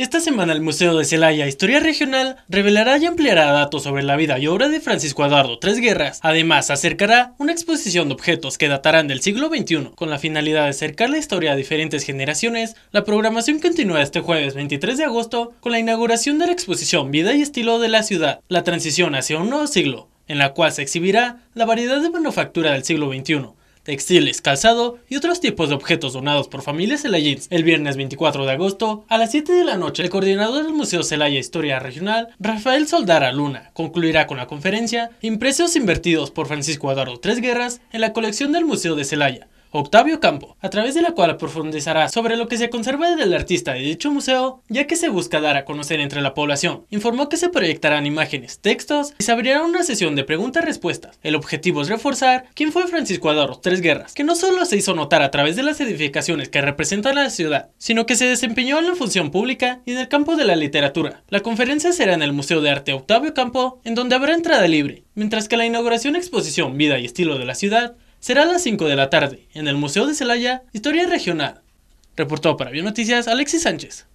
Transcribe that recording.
Esta semana el Museo de Celaya Historia Regional revelará y ampliará datos sobre la vida y obra de Francisco Eduardo Tres Guerras. Además, acercará una exposición de objetos que datarán del siglo XXI con la finalidad de acercar la historia a diferentes generaciones. La programación continúa este jueves 23 de agosto con la inauguración de la exposición Vida y Estilo de la Ciudad, la transición hacia un nuevo siglo, en la cual se exhibirá la variedad de manufactura del siglo XXI textiles, calzado y otros tipos de objetos donados por familias celayins. El viernes 24 de agosto, a las 7 de la noche, el coordinador del Museo Celaya Historia Regional, Rafael Soldara Luna, concluirá con la conferencia Impresos invertidos por Francisco Eduardo Tres Guerras en la colección del Museo de Celaya, Octavio Campo, a través de la cual profundizará sobre lo que se conserva del artista de dicho museo, ya que se busca dar a conocer entre la población. Informó que se proyectarán imágenes, textos y se abrirá una sesión de preguntas-respuestas. El objetivo es reforzar quién fue Francisco Adoro Tres Guerras, que no solo se hizo notar a través de las edificaciones que representan la ciudad, sino que se desempeñó en la función pública y en el campo de la literatura. La conferencia será en el Museo de Arte Octavio Campo, en donde habrá entrada libre, mientras que la inauguración exposición Vida y Estilo de la Ciudad Será a las 5 de la tarde, en el Museo de Celaya, Historia Regional. Reportó para Bionoticias, Noticias Alexis Sánchez.